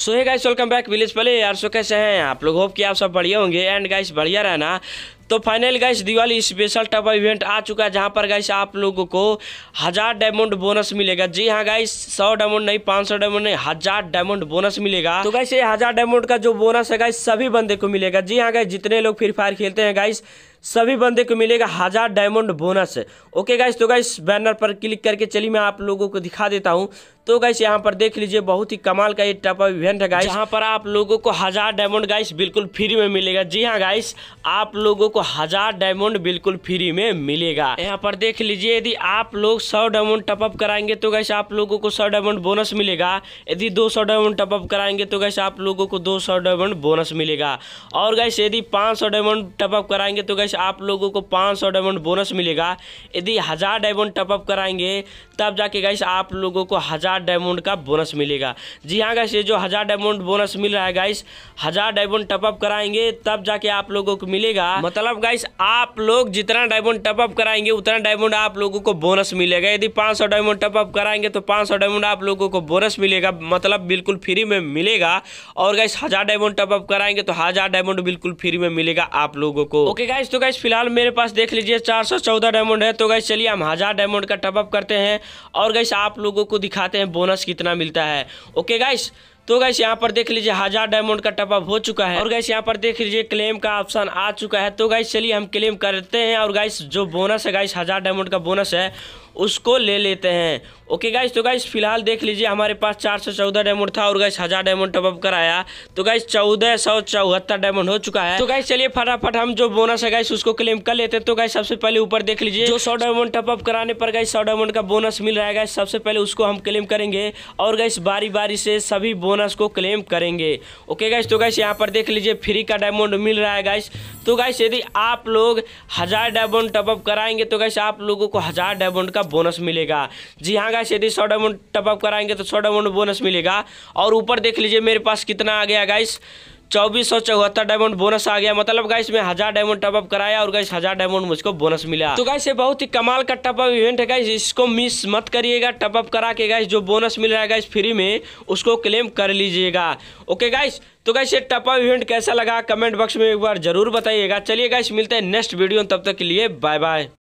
सो है guys welcome back village पहले यार सो कैसे हैं आप लोग होप कि आप सब बढ़िया होंगे एंड गाइस बढ़िया रहना तो final guys Diwali special of event आ चुका है जहां पर गाइस आप लोगों को हज़ार डायमंड बोनस मिलेगा जी हाँ गाइस सौ डायमंड नहीं पाँच सौ डायमंड नहीं हज़ार डायमंड बोनस मिलेगा तो गाइस ये हज़ार डायमंड का जो बोनस है गाइस सभी बंदे को मिलेगा जी हाँ गाइस जितने लोग फ्री फायर खेलते हैं गाइस सभी बंदे को मिलेगा हज़ार डायमंड बोनस ओके गाइस तो गाइस बैनर पर क्लिक करके चलिए मैं आप लोगों को दिखा देता हूँ तो गाइस यहाँ पर देख लीजिए बहुत ही कमाल का ये ऑफ इवेंट है गाइस यहाँ पर आप लोगों को हज़ार डायमंड गाइस बिल्कुल फ्री में मिलेगा जी हाँ गाइस आप लोगों को हजार डायमंड बिल्कुल फ्री में मिलेगा यहाँ पर देख लीजिए यदि आप लोग सौ डायमंड टपअप कराएंगे तो कैसे आप लोगों को सौ डायमंड बोनस मिलेगा यदि दो सौ डायमंड टपअप कराएंगे तो कैसे आप लोगों को दो सौ डायमंड बोनस मिलेगा और गैस यदि पाँच सौ डायमंड टपअप कराएंगे तो कैसे आप लोगों को पाँच सौ डायमंड बोनस मिलेगा यदि हज़ार डायमंड टपअप कराएंगे तब जाके गैस आप लोगों को हज़ार डायमंड का बोनस मिलेगा जी हाँ गैस ये जो हज़ार डायमंड बोनस मिल रहा है गैस हज़ार डायमंड टपअप कराएंगे तब जाके आप लोगों को मिलेगा मतलब टॉपअप गाइस आप लोग जितना डायमंड टॉपअप कराएंगे उतना डायमंड आप लोगों को बोनस मिलेगा यदि 500 डायमंड टॉपअप कराएंगे तो 500 डायमंड आप लोगों को बोनस मिलेगा मतलब बिल्कुल फ्री में मिलेगा और गाइस हज़ार डायमंड टॉपअप कराएंगे तो हज़ार डायमंड बिल्कुल फ्री में मिलेगा आप लोगों को ओके गाइस तो गाइस फिलहाल मेरे पास देख लीजिए चार डायमंड है तो गाइस चलिए हम हज़ार डायमंड का टॉपअप करते हैं और गाइस आप लोगों को दिखाते हैं बोनस कितना मिलता है ओके गाइस तो गैस यहाँ पर देख लीजिए हजार डायमंड का टपअप हो चुका है और गैस यहाँ पर देख लीजिए क्लेम का ऑप्शन आ चुका है तो गैस चलिए हम क्लेम करते हैं और गैस जो बोनस है गैस हजार डायमंड का बोनस है उसको ले लेते हैं ओके गाइस तो गाइस फिलहाल देख लीजिए हमारे पास चार सौ चौदह डायमंड था और गाइस हज़ार डायमंड टॉपअप कराया तो गाइस चौदह सौ चौहत्तर डायमंड हो चुका है तो गाइस चलिए फटाफट हम जो बोनस है गाइस उसको क्लेम कर लेते हैं तो गाइस सबसे पहले ऊपर देख लीजिए जो सौ डायमंड टॉपअप कराने पर गाइस सौ डायमंड का बोनस मिल रहा है गाइस सबसे पहले उसको हम क्लेम करेंगे और गाइस बारी बारी से सभी बोनस को क्लेम करेंगे ओके गाइस तो गाइस यहाँ पर देख लीजिए फ्री का डायमंड मिल रहा है गाइस तो गाइस यदि आप लोग हज़ार डायमंड टॉपअप कराएंगे तो गाइस आप लोगों को हज़ार डायमंड का का बोनस मिलेगा जी हाँ गाइस यदि सौ डायमंड टपअप कराएंगे तो सौ डायमंड बोनस मिलेगा और ऊपर देख लीजिए मेरे पास कितना आ गया गाइस चौबीस सौ चौहत्तर डायमंड बोनस आ गया मतलब गाइस मैं हजार डायमंड टपअप कराया और गाइस हजार डायमंड मुझको बोनस मिला तो गाइस ये बहुत ही कमाल का टपअप इवेंट है गाइस इसको मिस मत करिएगा टपअप करा के गाइस जो बोनस मिल रहा है गाइस फ्री में उसको क्लेम कर लीजिएगा ओके गाइस तो गाइस ये टपअप इवेंट कैसा लगा कमेंट बॉक्स में एक बार जरूर बताइएगा चलिए गाइस मिलते हैं नेक्स्ट वीडियो तब तक के लिए बाय बाय